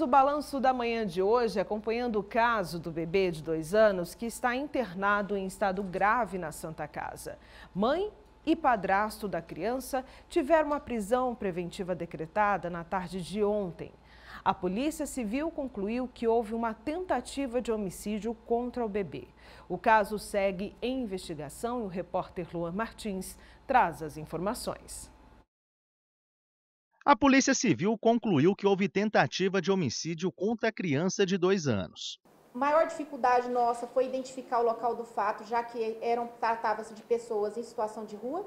o balanço da manhã de hoje acompanhando o caso do bebê de dois anos que está internado em estado grave na Santa Casa. Mãe e padrasto da criança tiveram uma prisão preventiva decretada na tarde de ontem. A Polícia Civil concluiu que houve uma tentativa de homicídio contra o bebê. O caso segue em investigação e o repórter Luan Martins traz as informações. A Polícia Civil concluiu que houve tentativa de homicídio contra a criança de dois anos. A maior dificuldade nossa foi identificar o local do fato, já que eram tratava-se de pessoas em situação de rua.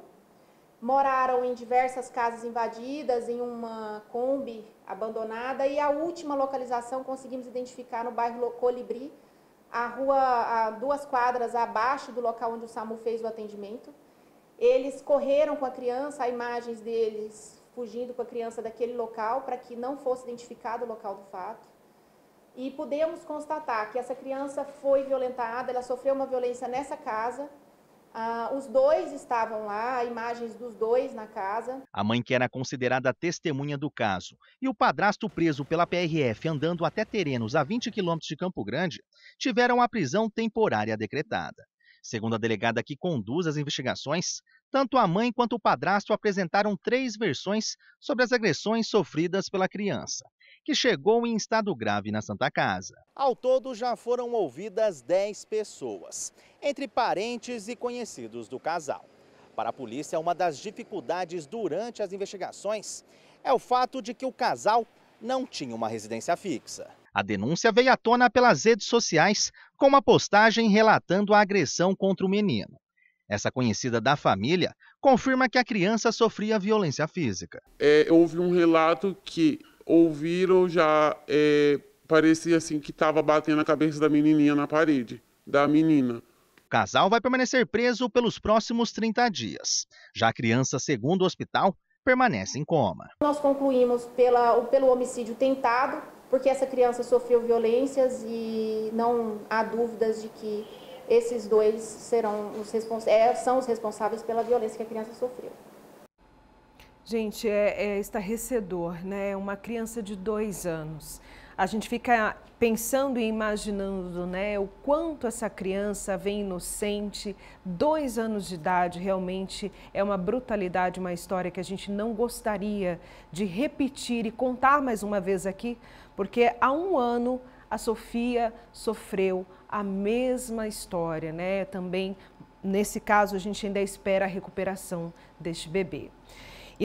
Moraram em diversas casas invadidas, em uma Kombi abandonada e a última localização conseguimos identificar no bairro Colibri, a rua a duas quadras abaixo do local onde o SAMU fez o atendimento. Eles correram com a criança, há imagens deles fugindo com a criança daquele local para que não fosse identificado o local do fato. E pudemos constatar que essa criança foi violentada, ela sofreu uma violência nessa casa. Ah, os dois estavam lá, imagens dos dois na casa. A mãe que era considerada testemunha do caso e o padrasto preso pela PRF andando até terrenos a 20 quilômetros de Campo Grande tiveram a prisão temporária decretada. Segundo a delegada que conduz as investigações, tanto a mãe quanto o padrasto apresentaram três versões sobre as agressões sofridas pela criança, que chegou em estado grave na Santa Casa. Ao todo, já foram ouvidas 10 pessoas, entre parentes e conhecidos do casal. Para a polícia, uma das dificuldades durante as investigações é o fato de que o casal não tinha uma residência fixa. A denúncia veio à tona pelas redes sociais, com uma postagem relatando a agressão contra o menino. Essa conhecida da família confirma que a criança sofria violência física. É, houve um relato que ouviram já é, parecia assim que estava batendo a cabeça da menininha na parede, da menina. O casal vai permanecer preso pelos próximos 30 dias. Já a criança, segundo o hospital, permanece em coma. Nós concluímos pela, pelo homicídio tentado, porque essa criança sofreu violências e não há dúvidas de que esses dois serão os é, são os responsáveis pela violência que a criança sofreu. Gente, é, é estarrecedor, né? É uma criança de dois anos. A gente fica pensando e imaginando, né? O quanto essa criança vem inocente, dois anos de idade, realmente é uma brutalidade, uma história que a gente não gostaria de repetir e contar mais uma vez aqui, porque há um ano a Sofia sofreu a mesma história, né? Também nesse caso a gente ainda espera a recuperação deste bebê.